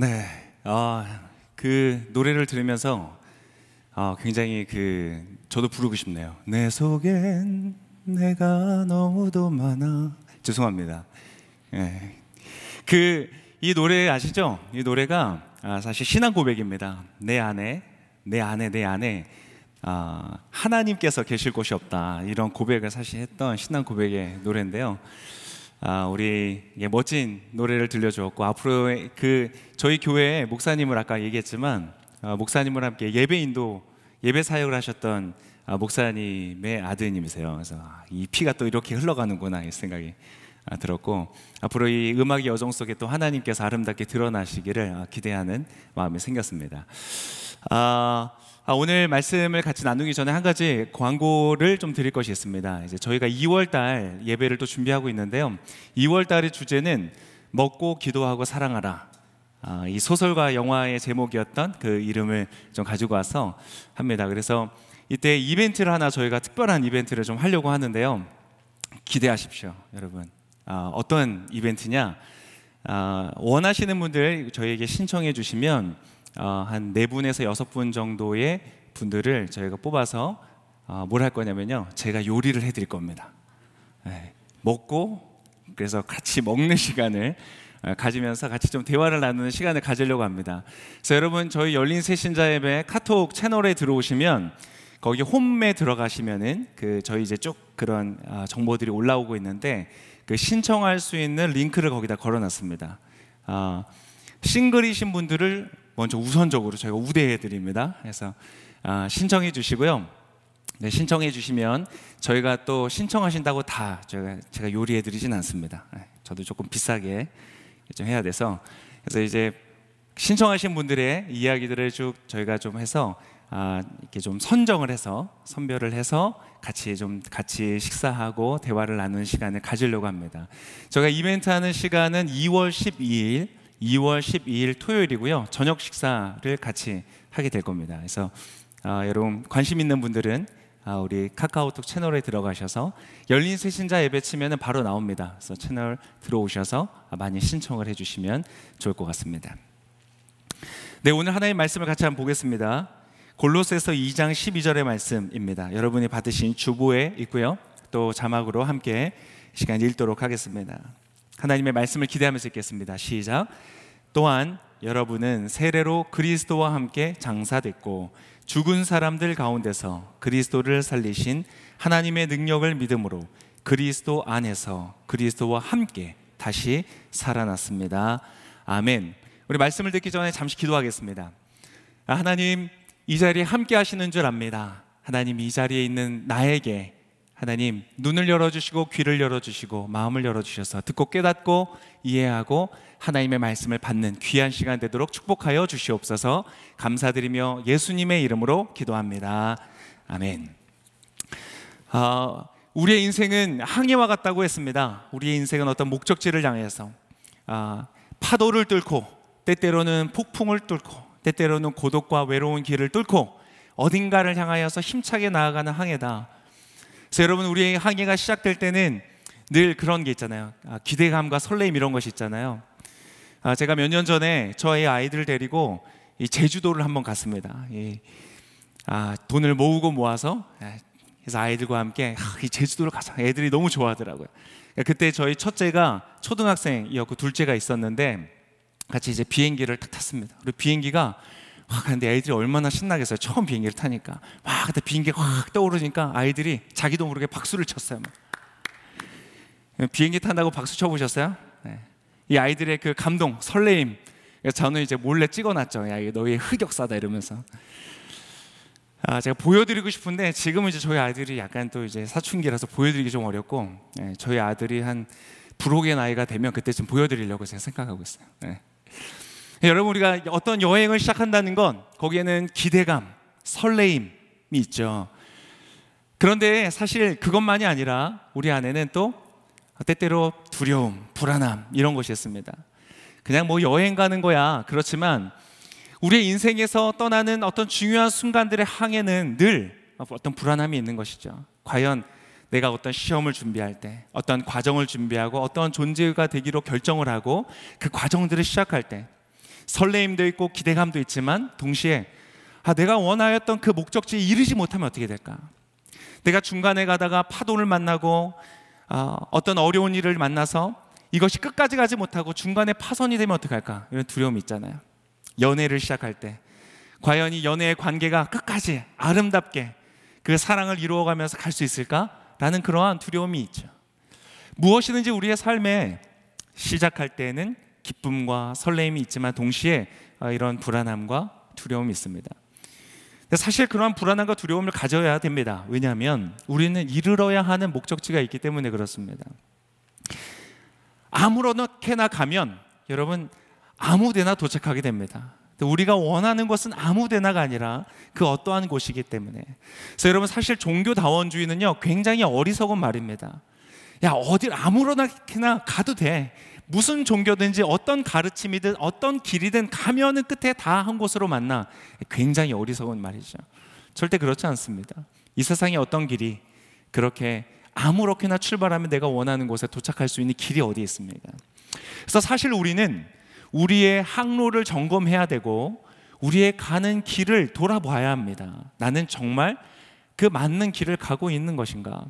네, 어, 그 노래를 들으면서 어, 굉장히 그 저도 부르고 싶네요. 내 속엔 내가 너무도 많아. 죄송합니다. 네. 예. 그이 노래 아시죠? 이 노래가 아, 사실 신앙 고백입니다. 내 안에 내 안에 내 안에 아, 하나님께서 계실 곳이 없다 이런 고백을 사실 했던 신앙 고백의 노래인데요. 아, 우리 멋진 노래를 들려주었고 앞으로 그 저희 교회의 목사님을 아까 얘기했지만 아, 목사님을 함께 예배 인도 예배 사역을 하셨던 아, 목사님의 아드님이세요. 그래서 아, 이 피가 또 이렇게 흘러가는구나 이 생각이 아, 들었고 앞으로 이 음악의 여정 속에 또 하나님께서 아름답게 드러나시기를 아, 기대하는 마음이 생겼습니다. 아, 아, 오늘 말씀을 같이 나누기 전에 한 가지 광고를 좀 드릴 것이 있습니다. 이제 저희가 2월달 예배를 또 준비하고 있는데요. 2월달의 주제는 먹고 기도하고 사랑하라. 아, 이 소설과 영화의 제목이었던 그 이름을 좀 가지고 와서 합니다. 그래서 이때 이벤트를 하나 저희가 특별한 이벤트를 좀 하려고 하는데요. 기대하십시오, 여러분. 아, 어떤 이벤트냐? 아, 원하시는 분들 저희에게 신청해 주시면 어, 한네 분에서 여섯 분 정도의 분들을 저희가 뽑아서 어, 뭘할 거냐면요, 제가 요리를 해드릴 겁니다. 예, 먹고 그래서 같이 먹는 시간을 어, 가지면서 같이 좀 대화를 나누는 시간을 가지려고 합니다. 그래서 여러분 저희 열린 새신자 예배 카톡 채널에 들어오시면 거기 홈에 들어가시면은 그 저희 이제 쭉 그런 정보들이 올라오고 있는데 그 신청할 수 있는 링크를 거기다 걸어놨습니다. 싱글이신 분들을 먼저 우선적으로 저희가 우대해 드립니다. 그래서 아, 신청해 주시고요. 네, 신청해 주시면 저희가 또 신청하신다고 다 제가, 제가 요리해 드리진 않습니다. 네, 저도 조금 비싸게 좀 해야 돼서 그래서 이제 신청하신 분들의 이야기들을 쭉 저희가 좀 해서 아, 이렇게 좀 선정을 해서 선별을 해서 같이 좀 같이 식사하고 대화를 나누는 시간을 가지려고 합니다. 저희가 이벤트 하는 시간은 2월 12일 2월 12일 토요일이고요. 저녁 식사를 같이 하게 될 겁니다. 그래서 아, 여러분 관심 있는 분들은 아, 우리 카카오톡 채널에 들어가셔서 열린 세신자 예배 치면 바로 나옵니다. 그래서 채널 들어오셔서 많이 신청을 해주시면 좋을 것 같습니다. 네, 오늘 하나님 말씀을 같이 한번 보겠습니다. 골로새서 2장 12절의 말씀입니다. 여러분이 받으신 주보에 있고요. 또 자막으로 함께 시간 읽도록 하겠습니다. 하나님의 말씀을 기대하면서 읽겠습니다. 시작. 또한 여러분은 세례로 그리스도와 함께 장사됐고 죽은 사람들 가운데서 그리스도를 살리신 하나님의 능력을 믿음으로 그리스도 안에서 그리스도와 함께 다시 살아났습니다. 아멘. 우리 말씀을 듣기 전에 잠시 기도하겠습니다. 아, 하나님, 이 자리에 함께 하시는 줄 압니다. 하나님, 이 자리에 있는 나에게 하나님 눈을 열어주시고 귀를 열어주시고 마음을 열어주셔서 듣고 깨닫고 이해하고 하나님의 말씀을 받는 귀한 시간 되도록 축복하여 주시옵소서 감사드리며 예수님의 이름으로 기도합니다 아멘 어, 우리의 인생은 항해와 같다고 했습니다 우리의 인생은 어떤 목적지를 향해서 어, 파도를 뚫고 때때로는 폭풍을 뚫고 때때로는 고독과 외로운 길을 뚫고 어딘가를 향하여서 힘차게 나아가는 항해다 그래서 여러분 우리의 항해가 시작될 때는 늘 그런 게 있잖아요. 아, 기대감과 설레임 이런 것이 있잖아요. 아, 제가 몇 년 전에 저의 아이들을 데리고 이 제주도를 한번 갔습니다. 예. 아, 돈을 모으고 모아서 예, 그래서 아이들과 함께 아, 이 제주도를 가서 애들이 너무 좋아하더라고요. 그러니까 그때 저희 첫째가 초등학생이었고 둘째가 있었는데 같이 이제 비행기를 탔습니다. 그리고 비행기가 막 아, 근데 아이들이 얼마나 신나겠어요. 처음 비행기를 타니까 막 그때 비행기 확 떠오르니까 아이들이 자기도 모르게 박수를 쳤어요. 막. 비행기 탄다고 박수 쳐보셨어요? 네. 이 아이들의 그 감동, 설레임. 저는 이제 몰래 찍어놨죠. 야, 이게 너희 흑역사다 이러면서. 아, 제가 보여드리고 싶은데 지금은 이제 저희 아들이 약간 또 이제 사춘기라서 보여드리기 좀 어렵고 네, 저희 아들이 한 불혹의 나이가 되면 그때쯤 보여드리려고 제가 생각하고 있어요. 네. 여러분 우리가 어떤 여행을 시작한다는 건 거기에는 기대감, 설레임이 있죠. 그런데 사실 그것만이 아니라 우리 안에는 또 때때로 두려움, 불안함 이런 것이 있습니다. 그냥 뭐 여행 가는 거야. 그렇지만 우리의 인생에서 떠나는 어떤 중요한 순간들의 항해는 늘 어떤 불안함이 있는 것이죠. 과연 내가 어떤 시험을 준비할 때, 어떤 과정을 준비하고, 어떤 존재가 되기로 결정을 하고, 그 과정들을 시작할 때, 설레임도 있고 기대감도 있지만 동시에 아, 내가 원하였던 그 목적지에 이르지 못하면 어떻게 될까? 내가 중간에 가다가 파도를 만나고 어, 어떤 어려운 일을 만나서 이것이 끝까지 가지 못하고 중간에 파선이 되면 어떡할까? 이런 두려움이 있잖아요. 연애를 시작할 때 과연 이 연애의 관계가 끝까지 아름답게 그 사랑을 이루어가면서 갈 수 있을까? 라는 그러한 두려움이 있죠. 무엇이든지 우리의 삶에 시작할 때에는 기쁨과 설레임이 있지만 동시에 어, 이런 불안함과 두려움이 있습니다. 사실 그러한 불안함과 두려움을 가져야 됩니다. 왜냐하면 우리는 이르러야 하는 목적지가 있기 때문에 그렇습니다. 아무렇게나 가면 여러분 아무데나 도착하게 됩니다. 우리가 원하는 것은 아무데나가 아니라 그 어떠한 곳이기 때문에. 그래서 여러분 사실 종교다원주의는요 굉장히 어리석은 말입니다. 야 어딜 아무렇게나 가도 돼. 무슨 종교든지 어떤 가르침이든 어떤 길이든 가면은 끝에 다 한 곳으로 만나 굉장히 어리석은 말이죠. 절대 그렇지 않습니다. 이세상에 어떤 길이 그렇게 아무렇게나 출발하면 내가 원하는 곳에 도착할 수 있는 길이 어디 있습니까? 그래서 사실 우리는 우리의 항로를 점검해야 되고 우리의 가는 길을 돌아봐야 합니다. 나는 정말 그 맞는 길을 가고 있는 것인가?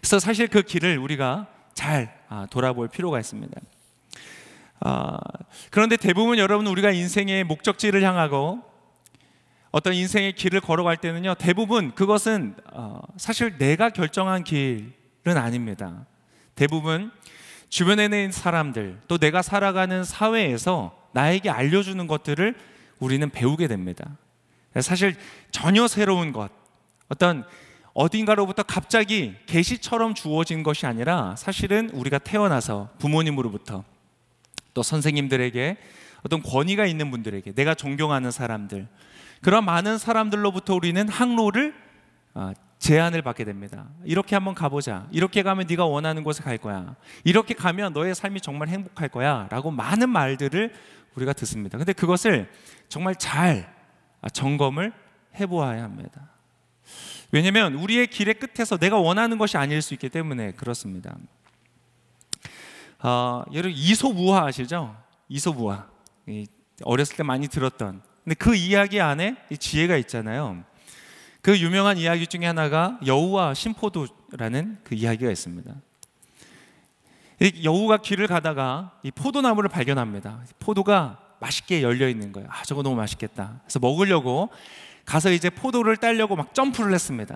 그래서 사실 그 길을 우리가 잘 아, 돌아볼 필요가 있습니다. 아, 그런데 대부분 여러분 우리가 인생의 목적지를 향하고 어떤 인생의 길을 걸어갈 때는요 대부분 그것은 어, 사실 내가 결정한 길은 아닙니다 대부분 주변에 있는 사람들 또 내가 살아가는 사회에서 나에게 알려주는 것들을 우리는 배우게 됩니다 사실 전혀 새로운 것 어떤 어딘가로부터 갑자기 계시처럼 주어진 것이 아니라 사실은 우리가 태어나서 부모님으로부터 또 선생님들에게 어떤 권위가 있는 분들에게 내가 존경하는 사람들 그런 많은 사람들로부터 우리는 항로를 아, 제안을 받게 됩니다. 이렇게 한번 가보자. 이렇게 가면 네가 원하는 곳에 갈 거야. 이렇게 가면 너의 삶이 정말 행복할 거야라고 많은 말들을 우리가 듣습니다. 근데 그것을 정말 잘 아, 점검을 해보아야 합니다. 왜냐하면 우리의 길의 끝에서 내가 원하는 것이 아닐 수 있기 때문에 그렇습니다. 어, 여러분 이솝우화 아시죠? 이솝우화 어렸을 때 많이 들었던 근데 그 이야기 안에 지혜가 있잖아요. 그 유명한 이야기 중에 하나가 여우와 심포도라는 그 이야기가 있습니다. 여우가 길을 가다가 이 포도나무를 발견합니다. 포도가 맛있게 열려 있는 거예요. 아, 저거 너무 맛있겠다. 그래서 먹으려고 가서 이제 포도를 따려고 막 점프를 했습니다.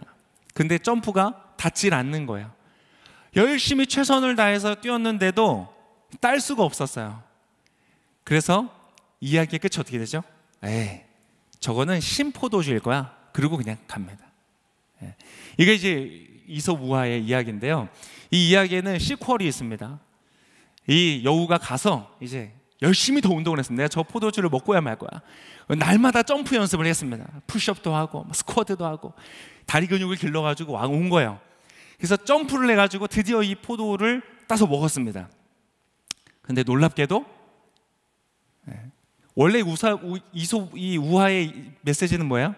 근데 점프가 닿질 않는 거예요. 열심히 최선을 다해서 뛰었는데도 딸 수가 없었어요. 그래서 이야기의 끝이 어떻게 되죠? 에이, 저거는 신포도주일 거야. 그리고 그냥 갑니다. 예. 이게 이제 이솝 우화의 이야기인데요. 이 이야기에는 시퀄이 있습니다. 이 여우가 가서 이제 열심히 더 운동을 했습니다. 저 포도주를 먹고야 말 거야. 날마다 점프 연습을 했습니다. 푸시업도 하고 스쿼트도 하고 다리 근육을 길러가지고 와온 거예요. 그래서 점프를 해가지고 드디어 이 포도를 따서 먹었습니다. 근데 놀랍게도 네. 원래 우사, 우, 이소, 이 우하의 메시지는 뭐야?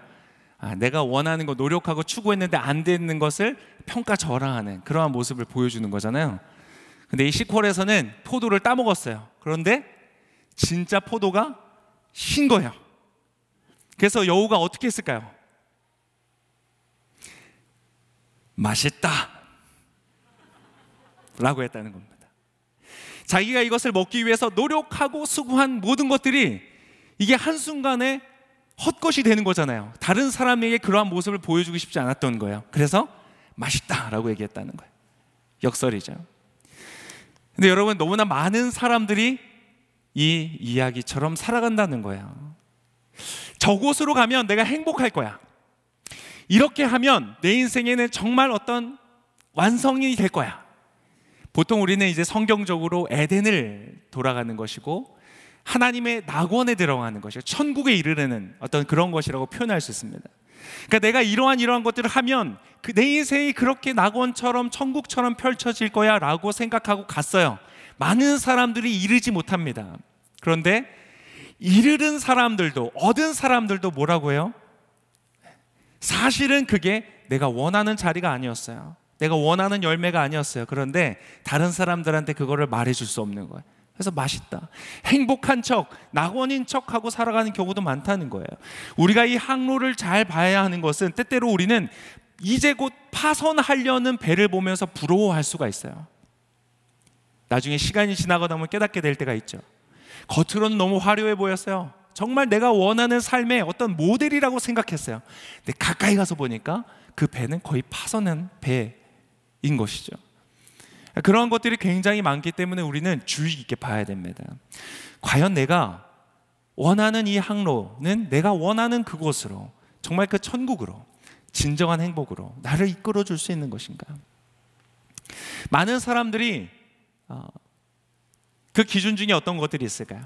아, 내가 원하는 거 노력하고 추구했는데 안 되는 것을 평가절하하는 그러한 모습을 보여주는 거잖아요. 근데 이 시퀄에서는 포도를 따먹었어요. 그런데 진짜 포도가 흰 거예요. 그래서 여우가 어떻게 했을까요? 맛있다. 라고 했다는 겁니다. 자기가 이것을 먹기 위해서 노력하고 수고한 모든 것들이 이게 한순간에 헛것이 되는 거잖아요. 다른 사람에게 그러한 모습을 보여주고 싶지 않았던 거예요. 그래서 맛있다라고 얘기했다는 거예요. 역설이죠. 근데 여러분 너무나 많은 사람들이 이 이야기처럼 살아간다는 거야. 저곳으로 가면 내가 행복할 거야. 이렇게 하면 내 인생에는 정말 어떤 완성이 될 거야. 보통 우리는 이제 성경적으로 에덴을 돌아가는 것이고 하나님의 낙원에 들어가는 것이고 천국에 이르는 어떤 그런 것이라고 표현할 수 있습니다. 그러니까 내가 이러한 이러한 것들을 하면 그내 인생이 그렇게 낙원처럼 천국처럼 펼쳐질 거야라고 생각하고 갔어요. 많은 사람들이 이르지 못합니다. 그런데 이르는 사람들도 얻은 사람들도 뭐라고 해요? 사실은 그게 내가 원하는 자리가 아니었어요. 내가 원하는 열매가 아니었어요. 그런데 다른 사람들한테 그거를 말해줄 수 없는 거예요. 그래서 맛있다. 행복한 척, 낙원인 척하고 살아가는 경우도 많다는 거예요. 우리가 이 항로를 잘 봐야 하는 것은 때때로 우리는 이제 곧 파선하려는 배를 보면서 부러워할 수가 있어요. 나중에 시간이 지나고나면 깨닫게 될 때가 있죠. 겉으로는 너무 화려해 보였어요. 정말 내가 원하는 삶의 어떤 모델이라고 생각했어요. 근데 가까이 가서 보니까 그 배는 거의 파서는 배인 것이죠. 그러한 것들이 굉장히 많기 때문에 우리는 주의 깊게 봐야 됩니다. 과연 내가 원하는 이 항로는 내가 원하는 그곳으로 정말 그 천국으로 진정한 행복으로 나를 이끌어 줄 수 있는 것인가? 많은 사람들이 어, 그 기준 중에 어떤 것들이 있을까요?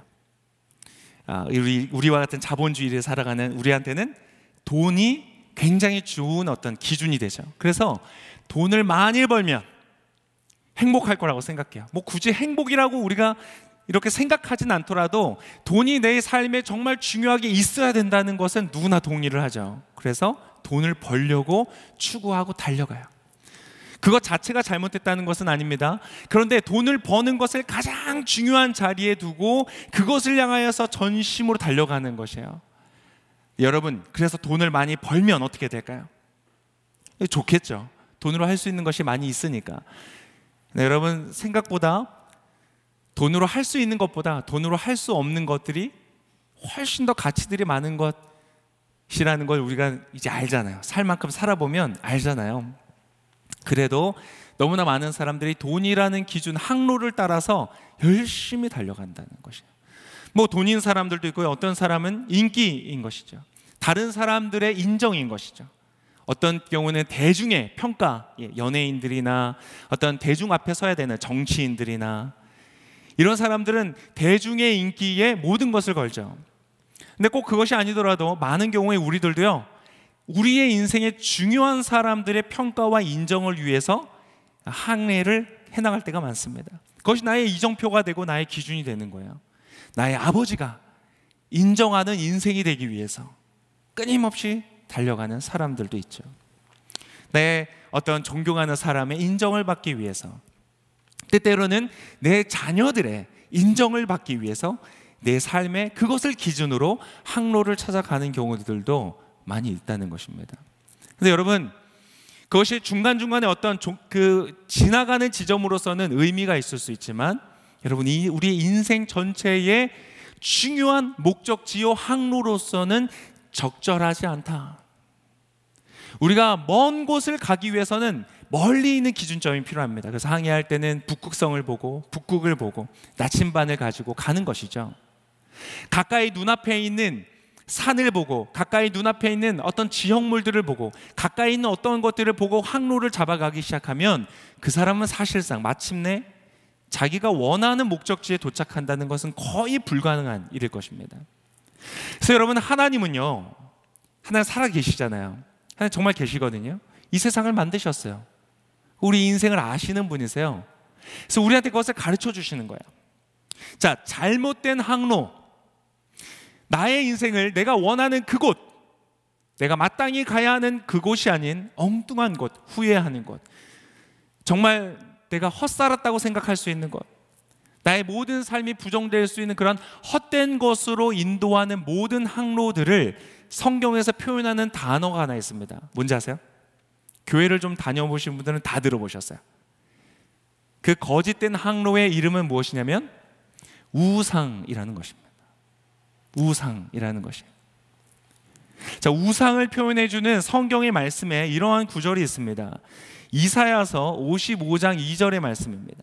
아, 우리, 와 같은 자본주의를 살아가는 우리한테는 돈이 굉장히 좋은 어떤 기준이 되죠. 그래서 돈을 많이 벌면 행복할 거라고 생각해요. 뭐 굳이 행복이라고 우리가 이렇게 생각하진 않더라도 돈이 내 삶에 정말 중요하게 있어야 된다는 것은 누구나 동의를 하죠. 그래서 돈을 벌려고 추구하고 달려가요. 그것 자체가 잘못됐다는 것은 아닙니다. 그런데 돈을 버는 것을 가장 중요한 자리에 두고 그것을 향하여서 전심으로 달려가는 것이에요. 여러분, 그래서 돈을 많이 벌면 어떻게 될까요? 좋겠죠. 돈으로 할 수 있는 것이 많이 있으니까. 네, 여러분, 생각보다 돈으로 할 수 있는 것보다 돈으로 할 수 없는 것들이 훨씬 더 가치들이 많은 것이라는 걸 우리가 이제 알잖아요. 살 만큼 살아보면 알잖아요. 그래도 너무나 많은 사람들이 돈이라는 기준 항로를 따라서 열심히 달려간다는 것이에요. 뭐 돈인 사람들도 있고 어떤 사람은 인기인 것이죠. 다른 사람들의 인정인 것이죠. 어떤 경우는 대중의 평가, 예, 연예인들이나 어떤 대중 앞에 서야 되는 정치인들이나 이런 사람들은 대중의 인기에 모든 것을 걸죠. 근데 꼭 그것이 아니더라도 많은 경우에 우리들도요. 우리의 인생의 중요한 사람들의 평가와 인정을 위해서 항해를 해나갈 때가 많습니다. 그것이 나의 이정표가 되고 나의 기준이 되는 거예요. 나의 아버지가 인정하는 인생이 되기 위해서 끊임없이 달려가는 사람들도 있죠. 내 어떤 존경하는 사람의 인정을 받기 위해서 때때로는 내 자녀들의 인정을 받기 위해서 내 삶의 그것을 기준으로 항로를 찾아가는 경우들도 많이 있다는 것입니다. 근데 여러분 그것이 중간중간에 어떤 그 지나가는 지점으로서는 의미가 있을 수 있지만 여러분 이우리 인생 전체의 중요한 목적지요 항로로서는 적절하지 않다. 우리가 먼 곳을 가기 위해서는 멀리 있는 기준점이 필요합니다. 그래서 항해할 때는 북극성을 보고 북극을 보고 나침반을 가지고 가는 것이죠. 가까이 눈앞에 있는 산을 보고 가까이 눈앞에 있는 어떤 지형물들을 보고 가까이 있는 어떤 것들을 보고 항로를 잡아가기 시작하면 그 사람은 사실상 마침내 자기가 원하는 목적지에 도착한다는 것은 거의 불가능한 일일 것입니다. 그래서 여러분 하나님은요. 하나님 살아 계시잖아요. 하나님 정말 계시거든요. 이 세상을 만드셨어요. 우리 인생을 아시는 분이세요. 그래서 우리한테 그것을 가르쳐 주시는 거예요. 자, 잘못된 항로, 나의 인생을 내가 원하는 그곳, 내가 마땅히 가야 하는 그곳이 아닌 엉뚱한 곳, 후회하는 곳, 정말 내가 헛살았다고 생각할 수 있는 곳, 나의 모든 삶이 부정될 수 있는 그런 헛된 것으로 인도하는 모든 항로들을 성경에서 표현하는 단어가 하나 있습니다. 뭔지 아세요? 교회를 좀 다녀보신 분들은 다 들어보셨어요. 그 거짓된 항로의 이름은 무엇이냐면 우상이라는 것입니다. 우상이라는 것이에요. 자, 우상을 표현해 주는 성경의 말씀에 이러한 구절이 있습니다. 이사야서 55장 2절의 말씀입니다.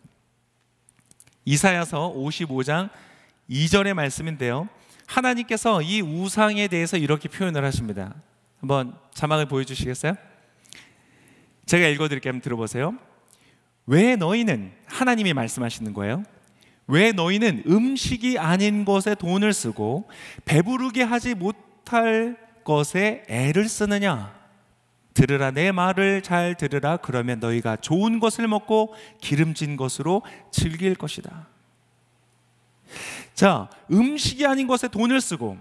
이사야서 55장 2절의 말씀인데요. 하나님께서 이 우상에 대해서 이렇게 표현을 하십니다. 한번 자막을 보여 주시겠어요? 제가 읽어 드릴게요. 한번 들어보세요. 왜 너희는 하나님이 말씀하시는 거예요? 왜 너희는 음식이 아닌 것에 돈을 쓰고 배부르게 하지 못할 것에 애를 쓰느냐? 들으라 내 말을 잘 들으라 그러면 너희가 좋은 것을 먹고 기름진 것으로 즐길 것이다. 자, 음식이 아닌 것에 돈을 쓰고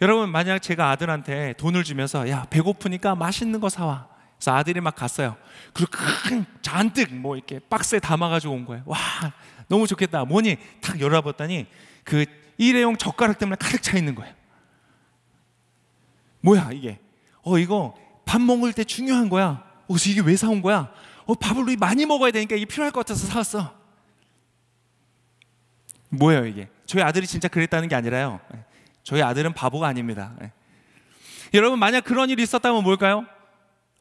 여러분 만약 제가 아들한테 돈을 주면서 야 배고프니까 맛있는 거 사와 그래서 아들이 막 갔어요 그리고 큰 잔뜩 뭐 이렇게 박스에 담아가지고 온 거예요 와 너무 좋겠다. 뭐니? 탁 열어봤더니 그 일회용 젓가락 때문에 가득 차 있는 거예요. 뭐야 이게? 어 이거 밥 먹을 때 중요한 거야. 어 이게 왜 사온 거야? 어 밥을 우리 많이 먹어야 되니까 이게 필요할 것 같아서 사왔어. 뭐예요 이게? 저희 아들이 진짜 그랬다는 게 아니라요. 예. 저희 아들은 바보가 아닙니다. 예. 여러분 만약 그런 일이 있었다면 뭘까요?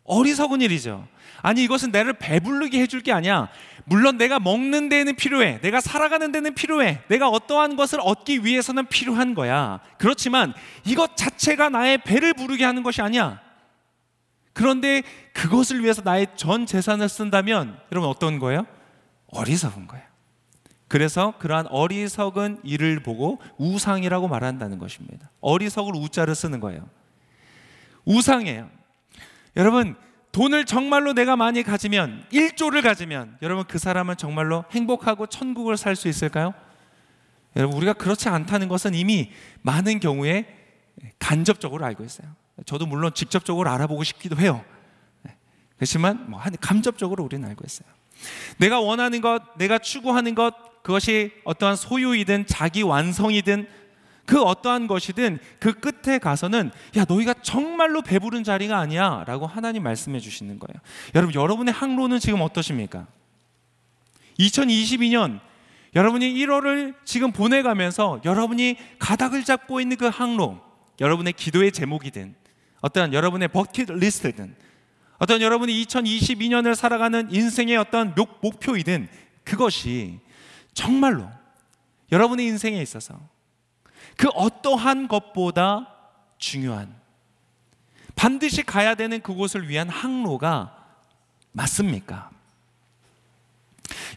어리석은 일이죠. 아니 이것은 나를 배부르게 해줄 게 아니야. 물론 내가 먹는 데는 필요해. 내가 살아가는 데는 필요해. 내가 어떠한 것을 얻기 위해서는 필요한 거야. 그렇지만 이것 자체가 나의 배를 부르게 하는 것이 아니야. 그런데 그것을 위해서 나의 전 재산을 쓴다면 여러분 어떤 거예요? 어리석은 거예요. 그래서 그러한 어리석은 일을 보고 우상이라고 말한다는 것입니다. 어리석을 우자를 쓰는 거예요. 우상이에요. 여러분 돈을 정말로 내가 많이 가지면 일조를 가지면 여러분 그 사람은 정말로 행복하고 천국을 살 수 있을까요? 여러분 우리가 그렇지 않다는 것은 이미 많은 경우에 간접적으로 알고 있어요. 저도 물론 직접적으로 알아보고 싶기도 해요. 그렇지만 뭐 감접적으로 우리는 알고 있어요. 내가 원하는 것, 내가 추구하는 것, 그것이 어떠한 소유이든 자기 완성이든 그 어떠한 것이든 그 끝에 가서는 야 너희가 정말로 배부른 자리가 아니야라고 하나님 말씀해 주시는 거예요. 여러분 여러분의 항로는 지금 어떠십니까? 2022년 여러분이 1월을 지금 보내가면서 여러분이 가닥을 잡고 있는 그 항로, 여러분의 기도의 제목이든 어떤 여러분의 버킷리스트든 어떤 여러분이 2022년을 살아가는 인생의 어떤 목표이든 그것이 정말로 여러분의 인생에 있어서 그 어떠한 것보다 중요한 반드시 가야 되는 그곳을 위한 항로가 맞습니까?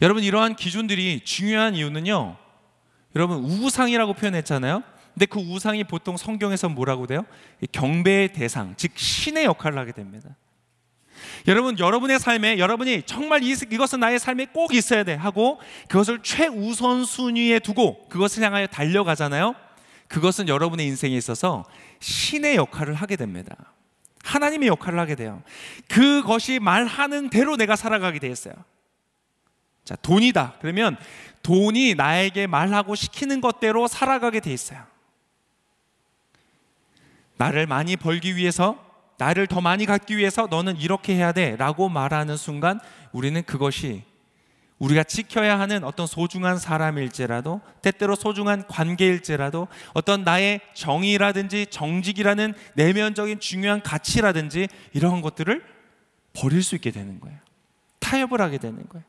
여러분 이러한 기준들이 중요한 이유는요. 여러분 우상이라고 표현했잖아요. 근데 그 우상이 보통 성경에서 뭐라고 돼요? 경배의 대상, 즉 신의 역할을 하게 됩니다. 여러분 여러분의 삶에 여러분이 정말 이것은 나의 삶에 꼭 있어야 돼 하고 그것을 최우선 순위에 두고 그것을 향하여 달려가잖아요. 그것은 여러분의 인생에 있어서 신의 역할을 하게 됩니다. 하나님의 역할을 하게 돼요. 그것이 말하는 대로 내가 살아가게 되었어요. 자, 돈이다. 그러면 돈이 나에게 말하고 시키는 것대로 살아가게 돼 있어요. 나를 많이 벌기 위해서, 나를 더 많이 갖기 위해서 너는 이렇게 해야 돼 라고 말하는 순간 우리는 그것이 우리가 지켜야 하는 어떤 소중한 사람일지라도 때때로 소중한 관계일지라도 어떤 나의 정의라든지 정직이라는 내면적인 중요한 가치라든지 이런 것들을 버릴 수 있게 되는 거예요. 타협을 하게 되는 거예요.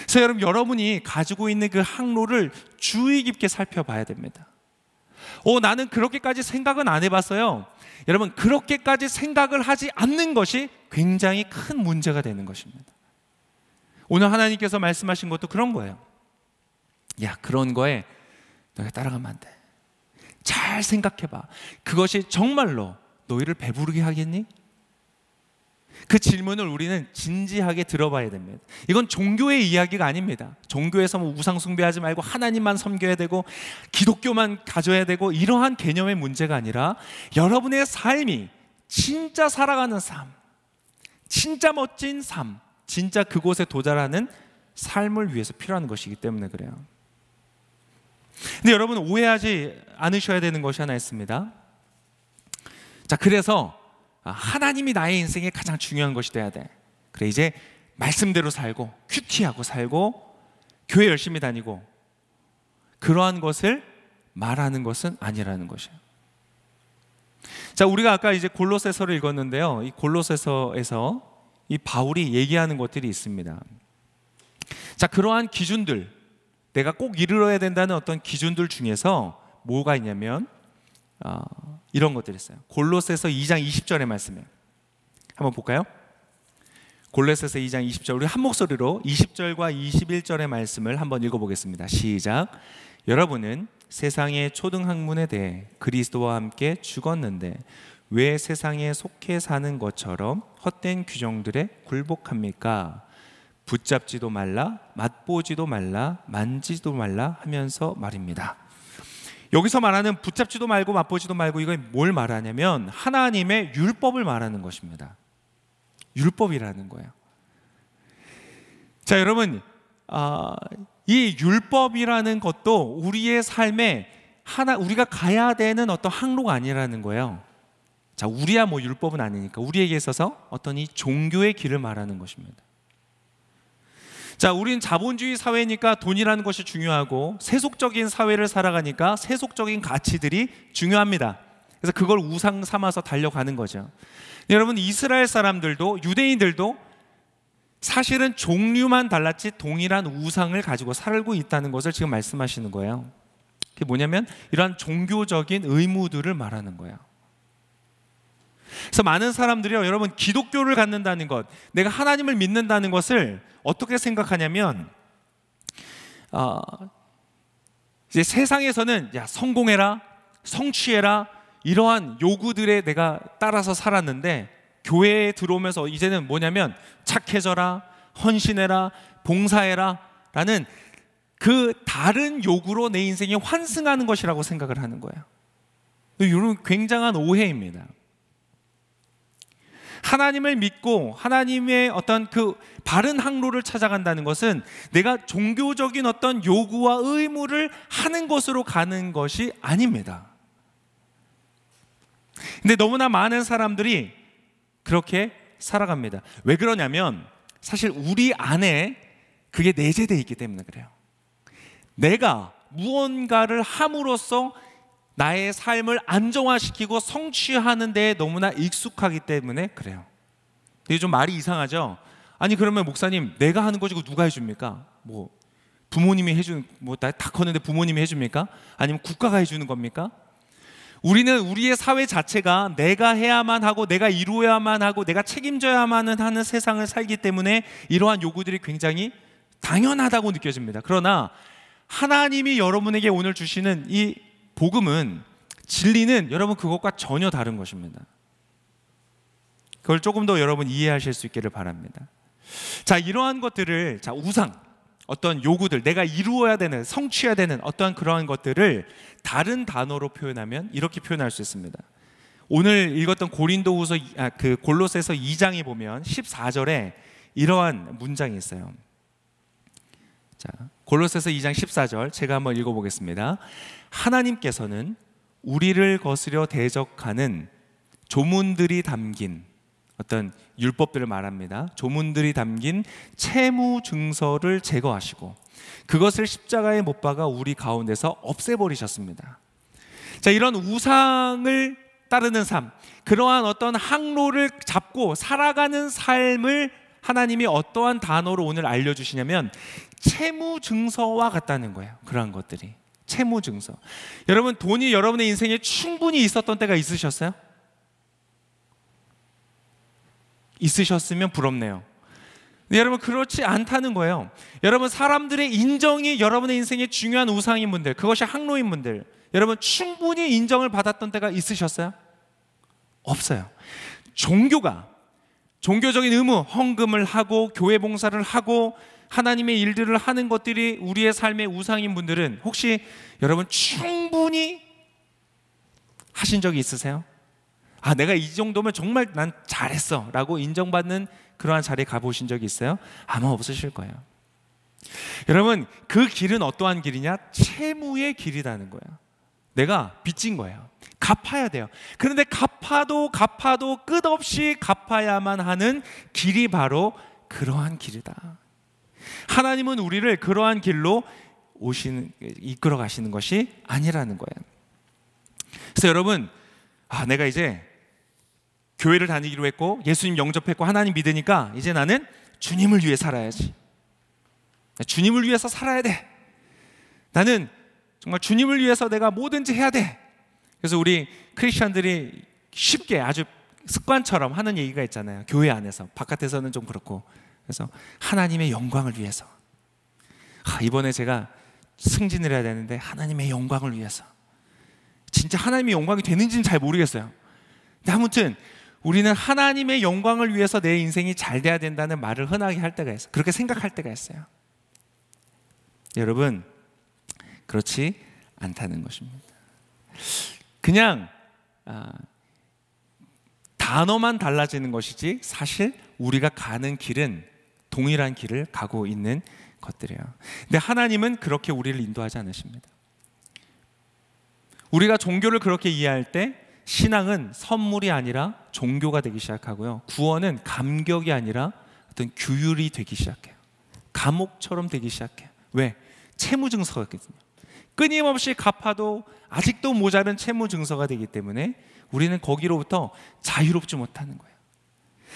그래서 여러분 여러분이 가지고 있는 그 항로를 주의 깊게 살펴봐야 됩니다. 오 나는 그렇게까지 생각은 안 해봤어요. 여러분 그렇게까지 생각을 하지 않는 것이 굉장히 큰 문제가 되는 것입니다. 오늘 하나님께서 말씀하신 것도 그런 거예요. 야, 그런 거에 너희가 따라가면 안 돼. 잘 생각해봐. 그것이 정말로 너희를 배부르게 하겠니? 그 질문을 우리는 진지하게 들어봐야 됩니다. 이건 종교의 이야기가 아닙니다. 종교에서 뭐 우상숭배하지 말고 하나님만 섬겨야 되고 기독교만 가져야 되고 이러한 개념의 문제가 아니라 여러분의 삶이 진짜 살아가는 삶, 진짜 멋진 삶, 진짜 그곳에 도달하는 삶을 위해서 필요한 것이기 때문에 그래요. 근데 여러분 오해하지 않으셔야 되는 것이 하나 있습니다. 자, 그래서 하나님이 나의 인생에 가장 중요한 것이 돼야 돼. 그래 이제 말씀대로 살고 큐티하고 살고 교회 열심히 다니고 그러한 것을 말하는 것은 아니라는 것이에요. 자, 우리가 아까 이제 골로새서를 읽었는데요. 이 골로새서에서 이 바울이 얘기하는 것들이 있습니다. 자, 그러한 기준들, 내가 꼭 이르러야 된다는 어떤 기준들 중에서 뭐가 있냐면 어, 이런 것들이 있어요. 골로새서 2장 20절의 말씀에 한번 볼까요? 골로새서 2장 20절 우리 한 목소리로 20절과 21절의 말씀을 한번 읽어보겠습니다. 시작. 여러분은 세상의 초등 학문에 대해 그리스도와 함께 죽었는데 왜 세상에 속해 사는 것처럼 헛된 규정들에 굴복합니까? 붙잡지도 말라, 맛보지도 말라, 만지지도 말라 하면서 말입니다. 여기서 말하는 붙잡지도 말고 맛보지도 말고 이건 뭘 말하냐면 하나님의 율법을 말하는 것입니다. 율법이라는 거예요. 자, 여러분, 아, 이 율법이라는 것도 우리의 삶에 하나 우리가 가야 되는 어떤 항로가 아니라는 거예요. 자, 우리야 뭐 율법은 아니니까 우리에게 있어서 어떤 이 종교의 길을 말하는 것입니다. 자, 우린 자본주의 사회니까 돈이라는 것이 중요하고 세속적인 사회를 살아가니까 세속적인 가치들이 중요합니다. 그래서 그걸 우상 삼아서 달려가는 거죠. 여러분 이스라엘 사람들도 유대인들도 사실은 종류만 달랐지 동일한 우상을 가지고 살고 있다는 것을 지금 말씀하시는 거예요. 그게 뭐냐면 이러한 종교적인 의무들을 말하는 거예요. 그래서 많은 사람들이요, 여러분, 기독교를 갖는다는 것, 내가 하나님을 믿는다는 것을 어떻게 생각하냐면, 어, 이제 세상에서는 야, 성공해라, 성취해라, 이러한 요구들에 내가 따라서 살았는데, 교회에 들어오면서 이제는 뭐냐면, 착해져라, 헌신해라, 봉사해라, 라는 그 다른 요구로 내 인생이 환승하는 것이라고 생각을 하는 거예요. 이런 굉장한 오해입니다. 하나님을 믿고 하나님의 어떤 그 바른 항로를 찾아간다는 것은 내가 종교적인 어떤 요구와 의무를 하는 것으로 가는 것이 아닙니다. 근데 너무나 많은 사람들이 그렇게 살아갑니다. 왜 그러냐면 사실 우리 안에 그게 내재되 있기 때문에 그래요. 내가 무언가를 함으로써 나의 삶을 안정화시키고 성취하는 데 너무나 익숙하기 때문에 그래요. 이게 좀 말이 이상하죠? 아니 그러면 목사님 내가 하는 거지고 누가 해줍니까? 뭐 부모님이 해준 뭐 다 컸는데 부모님이 해줍니까? 아니면 국가가 해주는 겁니까? 우리는 우리의 사회 자체가 내가 해야만 하고 내가 이루어야만 하고 내가 책임져야만 하는 세상을 살기 때문에 이러한 요구들이 굉장히 당연하다고 느껴집니다. 그러나 하나님이 여러분에게 오늘 주시는 이 복음은 진리는 여러분 그것과 전혀 다른 것입니다. 그걸 조금 더 여러분 이해하실 수 있기를 바랍니다. 자, 이러한 것들을 자, 우상 어떤 요구들 내가 이루어야 되는 성취해야 되는 어떠한 그러한 것들을 다른 단어로 표현하면 이렇게 표현할 수 있습니다. 오늘 읽었던 고린도후서 아, 그 골로새서 2장에 보면 14절에 이러한 문장이 있어요. 자, 골로새서 2장 14절 제가 한번 읽어 보겠습니다. 하나님께서는 우리를 거스려 대적하는 조문들이 담긴 어떤 율법들을 말합니다. 조문들이 담긴 채무 증서를 제거하시고 그것을 십자가에 못 박아 우리 가운데서 없애버리셨습니다. 자, 이런 우상을 따르는 삶, 그러한 어떤 항로를 잡고 살아가는 삶을 하나님이 어떠한 단어로 오늘 알려주시냐면 채무 증서와 같다는 거예요. 그러한 것들이. 채무 증서. 여러분 돈이 여러분의 인생에 충분히 있었던 때가 있으셨어요? 있으셨으면 부럽네요. 여러분 그렇지 않다는 거예요. 여러분 사람들의 인정이 여러분의 인생의 중요한 우상인 분들, 그것이 항로인 분들, 여러분 충분히 인정을 받았던 때가 있으셨어요? 없어요. 종교가 종교적인 의무, 헌금을 하고 교회 봉사를 하고 하나님의 일들을 하는 것들이 우리의 삶의 우상인 분들은 혹시 여러분 충분히 하신 적이 있으세요? 아, 내가 이 정도면 정말 난 잘했어. 라고 인정받는 그러한 자리에 가보신 적이 있어요? 아마 없으실 거예요. 여러분, 그 길은 어떠한 길이냐? 채무의 길이라는 거예요. 내가 빚진 거예요. 갚아야 돼요. 그런데 갚아도 갚아도 끝없이 갚아야만 하는 길이 바로 그러한 길이다. 하나님은 우리를 그러한 길로 오시 이끌어 가시는 것이 아니라는 거예요. 그래서 여러분, 아 내가 이제 교회를 다니기로 했고 예수님 영접했고 하나님 믿으니까 이제 나는 주님을 위해 살아야지. 주님을 위해서 살아야 돼. 나는 정말 주님을 위해서 내가 뭐든지 해야 돼. 그래서 우리 크리스천들이 쉽게 아주 습관처럼 하는 얘기가 있잖아요. 교회 안에서 바깥에서는 좀 그렇고 그래서 하나님의 영광을 위해서 아, 이번에 제가 승진을 해야 되는데 하나님의 영광을 위해서 진짜 하나님의 영광이 되는지는 잘 모르겠어요. 근데 아무튼 우리는 하나님의 영광을 위해서 내 인생이 잘 돼야 된다는 말을 흔하게 할 때가 있어요. 그렇게 생각할 때가 있어요. 여러분 그렇지 않다는 것입니다. 그냥 아, 단어만 달라지는 것이지 사실 우리가 가는 길은 동일한 길을 가고 있는 것들이에요. 근데 하나님은 그렇게 우리를 인도하지 않으십니다. 우리가 종교를 그렇게 이해할 때 신앙은 선물이 아니라 종교가 되기 시작하고요. 구원은 감격이 아니라 어떤 규율이 되기 시작해요. 감옥처럼 되기 시작해요. 왜? 채무증서가있거든요 끊임없이 갚아도 아직도 모자른 채무증서가 되기 때문에 우리는 거기로부터 자유롭지 못하는 거예요.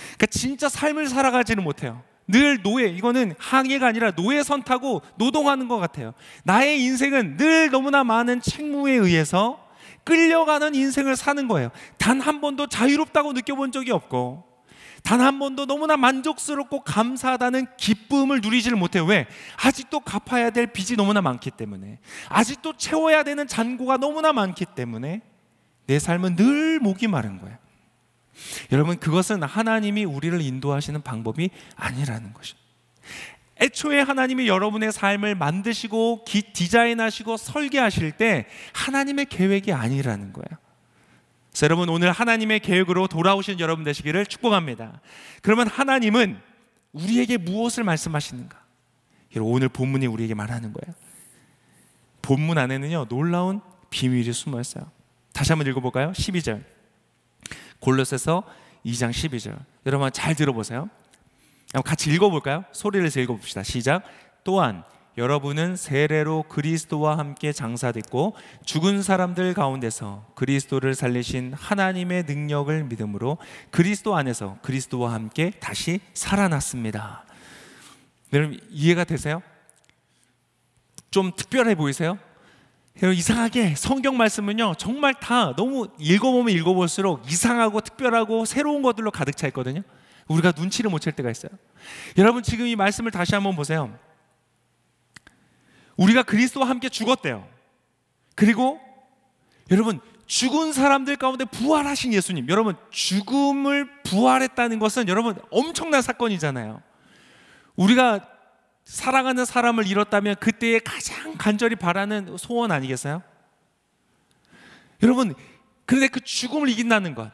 그러니까 진짜 삶을 살아가지는 못해요. 늘 노예. 이거는 항해가 아니라 노예 선 타고 노동하는 것 같아요. 나의 인생은 늘 너무나 많은 책무에 의해서 끌려가는 인생을 사는 거예요. 단 한 번도 자유롭다고 느껴본 적이 없고, 단 한 번도 너무나 만족스럽고 감사하다는 기쁨을 누리지 못해요. 왜? 아직도 갚아야 될 빚이 너무나 많기 때문에, 아직도 채워야 되는 잔고가 너무나 많기 때문에, 내 삶은 늘 목이 마른 거예요. 여러분 그것은 하나님이 우리를 인도하시는 방법이 아니라는 것이죠. 애초에 하나님이 여러분의 삶을 만드시고 디자인하시고 설계하실 때 하나님의 계획이 아니라는 거예요. 자, 여러분 오늘 하나님의 계획으로 돌아오신 여러분 되시기를 축복합니다. 그러면 하나님은 우리에게 무엇을 말씀하시는가? 오늘 본문이 우리에게 말하는 거예요. 본문 안에는요 놀라운 비밀이 숨어 있어요. 다시 한번 읽어볼까요? 12절. 골로새서 2장 12절. 여러분 잘 들어보세요. 같이 읽어볼까요? 소리를 내서 읽어봅시다. 시작. 또한 여러분은 세례로 그리스도와 함께 장사됐고 죽은 사람들 가운데서 그리스도를 살리신 하나님의 능력을 믿음으로 그리스도 안에서 그리스도와 함께 다시 살아났습니다. 여러분 이해가 되세요? 좀 특별해 보이세요? 이상하게 성경 말씀은요 정말 다 너무 읽어보면 읽어볼수록 이상하고 특별하고 새로운 것들로 가득 차 있거든요 우리가 눈치를 못 챌 때가 있어요 여러분 지금 이 말씀을 다시 한번 보세요 우리가 그리스도와 함께 죽었대요 그리고 여러분 죽은 사람들 가운데 부활하신 예수님 여러분 죽음을 부활했다는 것은 여러분 엄청난 사건이잖아요 우리가 사랑하는 사람을 잃었다면 그때에 가장 간절히 바라는 소원 아니겠어요? 여러분, 그런데 그 죽음을 이긴다는 것.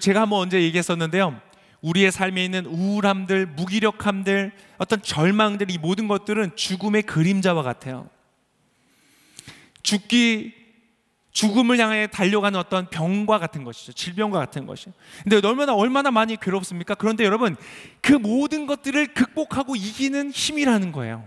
제가 한번 언제 얘기했었는데요. 우리의 삶에 있는 우울함들, 무기력함들, 어떤 절망들, 이 모든 것들은 죽음의 그림자와 같아요. 죽기 죽음을 향해 달려가는 어떤 병과 같은 것이죠. 질병과 같은 것이죠. 근데 얼마나 얼마나 많이 괴롭습니까? 그런데 여러분 그 모든 것들을 극복하고 이기는 힘이라는 거예요.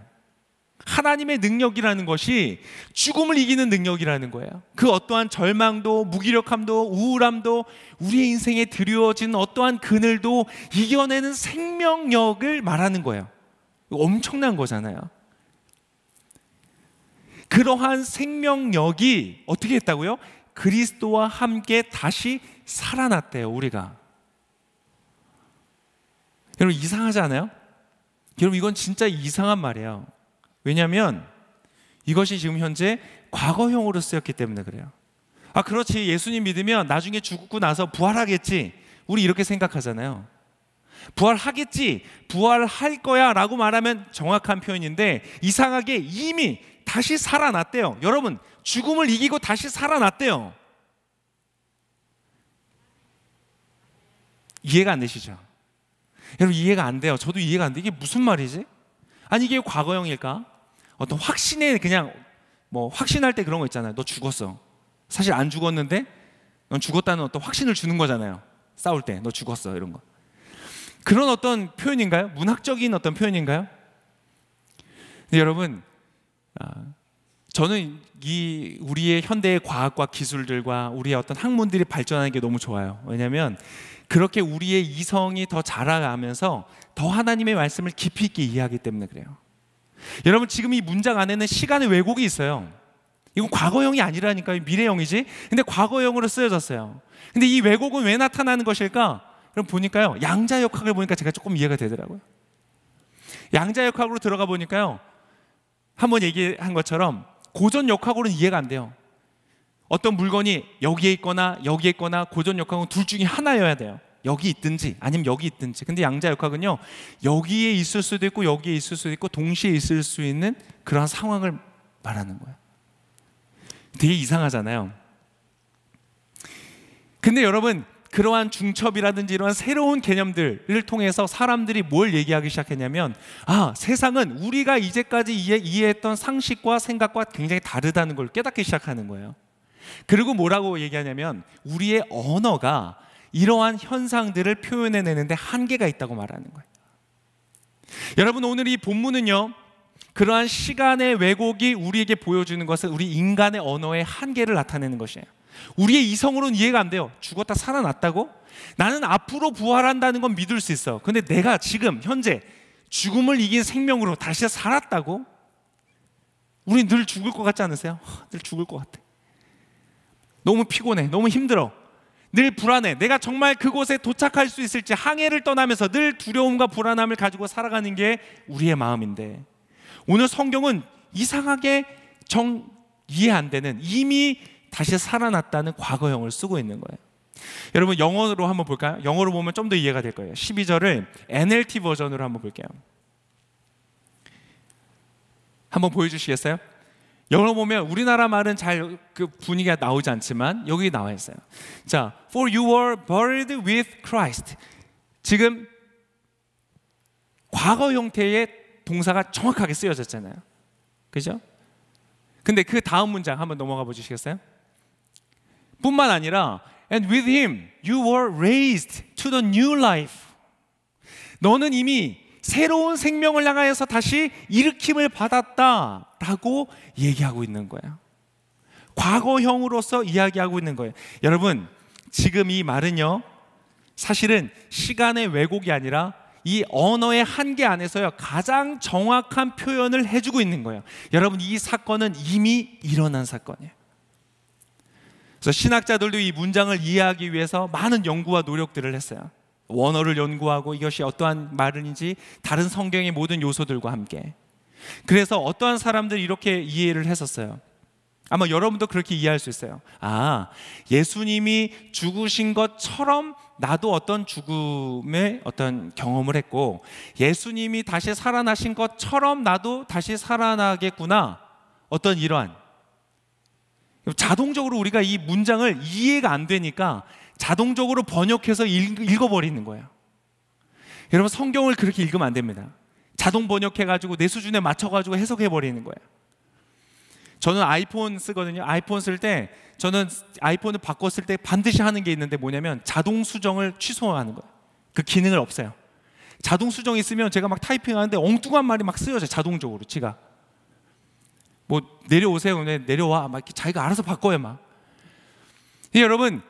하나님의 능력이라는 것이 죽음을 이기는 능력이라는 거예요. 그 어떠한 절망도 무기력함도 우울함도 우리의 인생에 드리워진 어떠한 그늘도 이겨내는 생명력을 말하는 거예요. 엄청난 거잖아요. 그러한 생명력이 어떻게 했다고요? 그리스도와 함께 다시 살아났대요, 우리가. 여러분, 이상하지 않아요? 여러분, 이건 진짜 이상한 말이에요. 왜냐면 이것이 지금 현재 과거형으로 쓰였기 때문에 그래요. 아, 그렇지. 예수님 믿으면 나중에 죽고 나서 부활하겠지. 우리 이렇게 생각하잖아요. 부활하겠지. 부활할 거야 라고 말하면 정확한 표현인데 이상하게 이미 다시 살아났대요. 여러분, 죽음을 이기고 다시 살아났대요. 이해가 안 되시죠? 여러분, 이해가 안 돼요. 저도 이해가 안 돼. 이게 무슨 말이지? 아니, 이게 과거형일까? 어떤 확신에 그냥 뭐 확신할 때 그런 거 있잖아요. 너 죽었어. 사실 안 죽었는데 넌 죽었다는 어떤 확신을 주는 거잖아요. 싸울 때 너 죽었어 이런 거. 그런 어떤 표현인가요? 문학적인 어떤 표현인가요? 여러분 아, 저는 이 우리의 현대의 과학과 기술들과 우리의 어떤 학문들이 발전하는 게 너무 좋아요. 왜냐하면 그렇게 우리의 이성이 더 자라가면서 더 하나님의 말씀을 깊이 있게 이해하기 때문에 그래요. 여러분 지금 이 문장 안에는 시간의 왜곡이 있어요. 이건 과거형이 아니라니까요. 미래형이지. 근데 과거형으로 쓰여졌어요. 근데 이 왜곡은 왜 나타나는 것일까? 그럼 보니까요. 양자역학을 보니까 제가 조금 이해가 되더라고요. 양자역학으로 들어가 보니까요. 한번 얘기한 것처럼 고전 역학으로는 이해가 안 돼요. 어떤 물건이 여기에 있거나 여기에 있거나 고전 역학은 둘 중에 하나여야 돼요. 여기 있든지 아니면 여기 있든지. 근데 양자 역학은요. 여기에 있을 수도 있고 여기에 있을 수도 있고 동시에 있을 수 있는 그러한 상황을 말하는 거예요. 되게 이상하잖아요. 근데 여러분 그러한 중첩이라든지 이러한 새로운 개념들을 통해서 사람들이 뭘 얘기하기 시작했냐면 아 세상은 우리가 이제까지 이해, 이해했던 상식과 생각과 굉장히 다르다는 걸 깨닫기 시작하는 거예요. 그리고 뭐라고 얘기하냐면 우리의 언어가 이러한 현상들을 표현해내는데 한계가 있다고 말하는 거예요. 여러분 오늘 이 본문은요. 그러한 시간의 왜곡이 우리에게 보여주는 것은 우리 인간의 언어의 한계를 나타내는 것이에요. 우리의 이성으로는 이해가 안 돼요. 죽었다 살아났다고? 나는 앞으로 부활한다는 건 믿을 수 있어. 근데 내가 지금 현재 죽음을 이긴 생명으로 다시 살았다고? 우리 늘 죽을 것 같지 않으세요? 늘 죽을 것 같아. 너무 피곤해. 너무 힘들어. 늘 불안해. 내가 정말 그곳에 도착할 수 있을지 항해를 떠나면서 늘 두려움과 불안함을 가지고 살아가는 게 우리의 마음인데 오늘 성경은 이상하게 정 이해 안 되는 이미 다시 살아났다는 과거형을 쓰고 있는 거예요. 여러분 영어로 한번 볼까요? 영어로 보면 좀 더 이해가 될 거예요. 12절을 NLT 버전으로 한번 볼게요. 한번 보여주시겠어요? 영어로 보면 우리나라 말은 잘 그 분위기가 나오지 않지만 여기 나와 있어요. 자, for you were buried with Christ. 지금 과거 형태의 동사가 정확하게 쓰여졌잖아요. 그죠? 근데 그 다음 문장 한번 넘어가 보시겠어요? 뿐만 아니라 and with him you were raised to the new life. 너는 이미 새로운 생명을 향하여서 다시 일으킴을 받았다라고 얘기하고 있는 거예 과거형으로서 이야기하고 있는 거예요. 여러분, 지금 이 말은요. 사실은 시간의 왜곡이 아니라 이 언어의 한계 안에서요 가장 정확한 표현을 해주고 있는 거예요. 여러분 이 사건은 이미 일어난 사건이에요. 그래서 신학자들도 이 문장을 이해하기 위해서 많은 연구와 노력들을 했어요. 원어를 연구하고 이것이 어떠한 말인지 다른 성경의 모든 요소들과 함께. 그래서 어떠한 사람들이 이렇게 이해를 했었어요. 아마 여러분도 그렇게 이해할 수 있어요. 아, 예수님이 죽으신 것처럼 나도 어떤 죽음의 어떤 경험을 했고 예수님이 다시 살아나신 것처럼 나도 다시 살아나겠구나. 어떤 이러한 자동적으로 우리가 이 문장을 이해가 안 되니까 자동적으로 번역해서 읽, 어버리는 거예요. 여러분 성경을 그렇게 읽으면 안 됩니다. 자동 번역해가지고 내 수준에 맞춰가지고 해석해버리는 거예요. 저는 아이폰 쓰거든요. 아이폰 쓸 때 저는 아이폰을 바꿨을 때 반드시 하는 게 있는데 뭐냐면 자동 수정을 취소하는 거예요. 그 기능을 없어요. 자동 수정 있으면 제가 막 타이핑하는데 엉뚱한 말이 막 쓰여져 자동적으로 지가. 뭐 내려오세요. 네, 내려와. 막 이렇게 자기가 알아서 바꿔요, 막. 예, 여러분,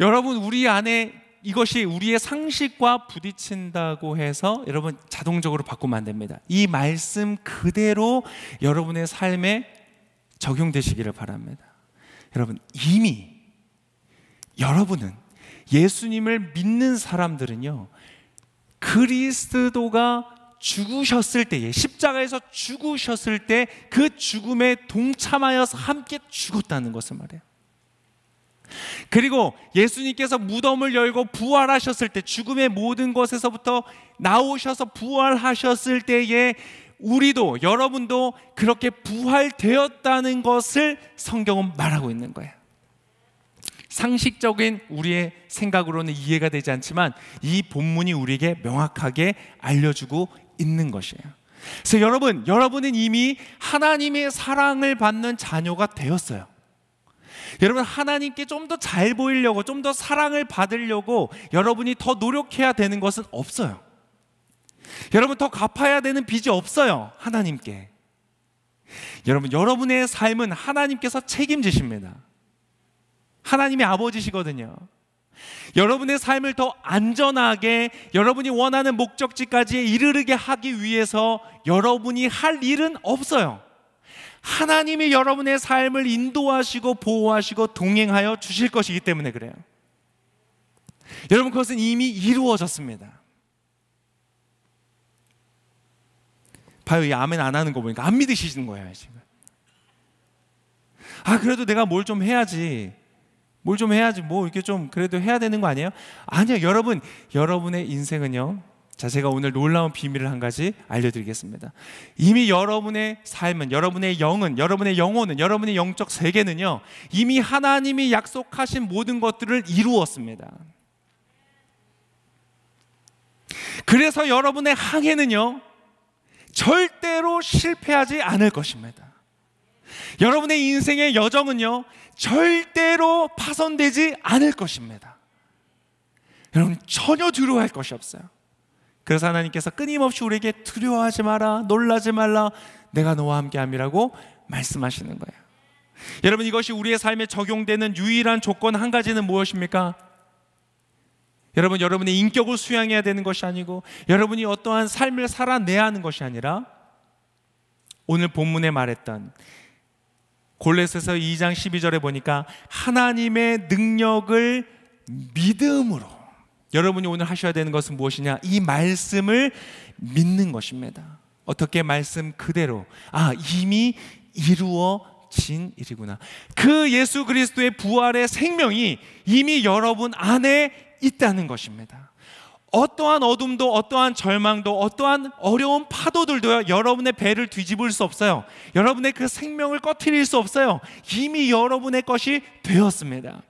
여러분 우리 안에 이것이 우리의 상식과 부딪힌다고 해서 여러분 자동적으로 바꾸면 안 됩니다. 이 말씀 그대로 여러분의 삶에 적용되시기를 바랍니다. 여러분 이미 여러분은 예수님을 믿는 사람들은요. 그리스도가 죽으셨을 때에 십자가에서 죽으셨을 때 그 죽음에 동참하여서 함께 죽었다는 것을 말해요. 그리고 예수님께서 무덤을 열고 부활하셨을 때 죽음의 모든 것에서부터 나오셔서 부활하셨을 때에 우리도 여러분도 그렇게 부활되었다는 것을 성경은 말하고 있는 거예요. 상식적인 우리의 생각으로는 이해가 되지 않지만 이 본문이 우리에게 명확하게 알려주고 있는 것이에요. 그래서 여러분, 여러분은 이미 하나님의 사랑을 받는 자녀가 되었어요. 여러분, 하나님께 좀 더 잘 보이려고, 좀 더 사랑을 받으려고 여러분이 더 노력해야 되는 것은 없어요. 여러분, 더 갚아야 되는 빚이 없어요. 하나님께. 여러분, 여러분의 삶은 하나님께서 책임지십니다. 하나님의 아버지시거든요. 여러분의 삶을 더 안전하게 여러분이 원하는 목적지까지 이르르게 하기 위해서 여러분이 할 일은 없어요. 하나님이 여러분의 삶을 인도하시고 보호하시고 동행하여 주실 것이기 때문에 그래요. 여러분 그것은 이미 이루어졌습니다. 봐요, 이 아멘 안 하는 거 보니까 안 믿으시는 거예요 지금. 아 그래도 내가 뭘 좀 해야지. 뭘좀 해야지 뭐 이렇게 좀 그래도 해야 되는 거 아니에요? 아니요 여러분 여러분의 인생은요 자 제가 오늘 놀라운 비밀을 한 가지 알려드리겠습니다 이미 여러분의 삶은 여러분의 영은 여러분의 영혼은 여러분의 영적 세계는요 이미 하나님이 약속하신 모든 것들을 이루었습니다 그래서 여러분의 항해는요 절대로 실패하지 않을 것입니다 여러분의 인생의 여정은요, 절대로 파손되지 않을 것입니다. 여러분, 전혀 두려워할 것이 없어요. 그래서 하나님께서 끊임없이 우리에게 두려워하지 마라, 놀라지 말라, 내가 너와 함께 함이라고 말씀하시는 거예요. 여러분, 이것이 우리의 삶에 적용되는 유일한 조건 한 가지는 무엇입니까? 여러분, 여러분의 인격을 수양해야 되는 것이 아니고, 여러분이 어떠한 삶을 살아내야 하는 것이 아니라, 오늘 본문에 말했던 골레스에서 2장 12절에 보니까 하나님의 능력을 믿음으로 여러분이 오늘 하셔야 되는 것은 무엇이냐? 이 말씀을 믿는 것입니다. 어떻게 말씀 그대로 아 이미 이루어진 일이구나. 그 예수 그리스도의 부활의 생명이 이미 여러분 안에 있다는 것입니다. 어떠한 어둠도 어떠한 절망도 어떠한 어려운 파도들도 여러분의 배를 뒤집을 수 없어요 여러분의 그 생명을 꺼트릴 수 없어요 이미 여러분의 것이 되었습니다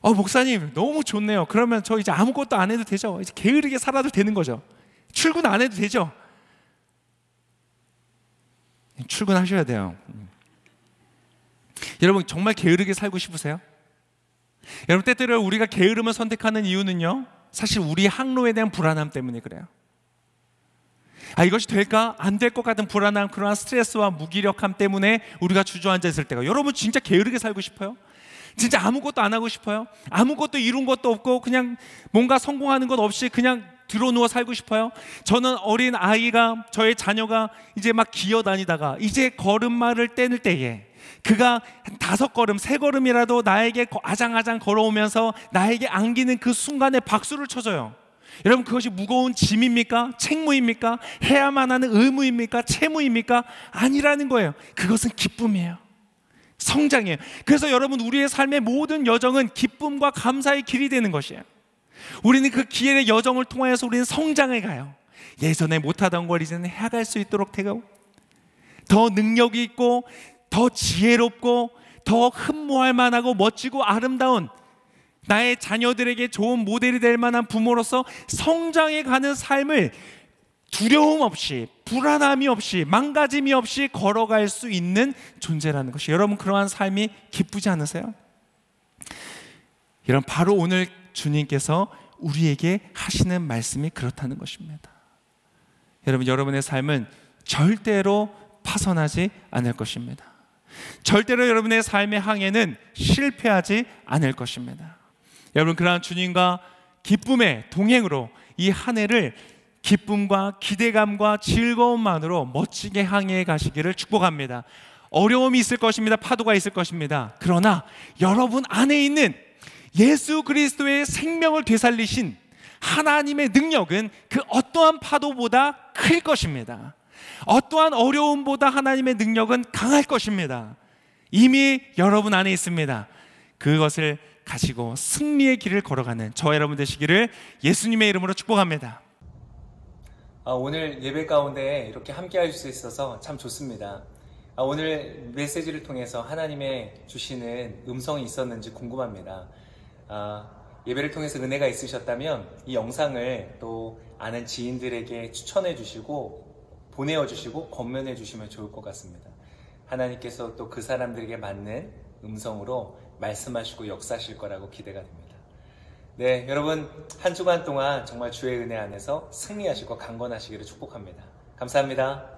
어 목사님 너무 좋네요 그러면 저 이제 아무것도 안 해도 되죠 이제 게으르게 살아도 되는 거죠 출근 안 해도 되죠 출근하셔야 돼요 여러분 정말 게으르게 살고 싶으세요? 여러분 때때로 우리가 게으름을 선택하는 이유는요. 사실 우리 항로에 대한 불안함 때문에 그래요. 아 이것이 될까 안 될 것 같은 불안함 그러한 스트레스와 무기력함 때문에 우리가 주저앉아 있을 때가 여러분 진짜 게으르게 살고 싶어요? 진짜 아무것도 안 하고 싶어요? 아무것도 이룬 것도 없고 그냥 뭔가 성공하는 것 없이 그냥 들어누워 살고 싶어요? 저는 어린 아이가 저의 자녀가 이제 막 기어다니다가 이제 걸음마를 떼는 때에 그가 다섯 걸음, 세 걸음이라도 나에게 아장아장 걸어오면서 나에게 안기는 그 순간에 박수를 쳐줘요. 여러분 그것이 무거운 짐입니까? 책무입니까? 해야만 하는 의무입니까? 채무입니까? 아니라는 거예요. 그것은 기쁨이에요. 성장이에요. 그래서 여러분 우리의 삶의 모든 여정은 기쁨과 감사의 길이 되는 것이에요. 우리는 그 기회의 여정을 통하여서 우리는 성장해 가요. 예전에 못하던 걸 이제는 해갈 수 있도록 되고 더 능력이 있고 더 지혜롭고 더 흠모할 만하고 멋지고 아름다운 나의 자녀들에게 좋은 모델이 될 만한 부모로서 성장해 가는 삶을 두려움 없이 불안함이 없이 망가짐이 없이 걸어갈 수 있는 존재라는 것이 여러분 그러한 삶이 기쁘지 않으세요? 이런 바로 오늘 주님께서 우리에게 하시는 말씀이 그렇다는 것입니다. 여러분 여러분의 삶은 절대로 파손하지 않을 것입니다. 절대로 여러분의 삶의 항해는 실패하지 않을 것입니다. 여러분 그러한 주님과 기쁨의 동행으로 이 한 해를 기쁨과 기대감과 즐거움만으로 멋지게 항해해 가시기를 축복합니다. 어려움이 있을 것입니다. 파도가 있을 것입니다. 그러나 여러분 안에 있는 예수 그리스도의 생명을 되살리신 하나님의 능력은 그 어떠한 파도보다 클 것입니다. 어떠한 어려움보다 하나님의 능력은 강할 것입니다. 이미 여러분 안에 있습니다. 그것을 가지고 승리의 길을 걸어가는 저 여러분 되시기를 예수님의 이름으로 축복합니다. 아, 오늘 예배 가운데 이렇게 함께 할 수 있어서 참 좋습니다. 아, 오늘 메시지를 통해서 하나님의 주시는 음성이 있었는지 궁금합니다. 아, 예배를 통해서 은혜가 있으셨다면 이 영상을 또 아는 지인들에게 추천해 주시고 보내어 주시고 권면해 주시면 좋을 것 같습니다. 하나님께서 또 그 사람들에게 맞는 음성으로 말씀하시고 역사하실 거라고 기대가 됩니다. 네, 여러분 한 주간 동안 정말 주의 은혜 안에서 승리하시고 강건하시기를 축복합니다. 감사합니다.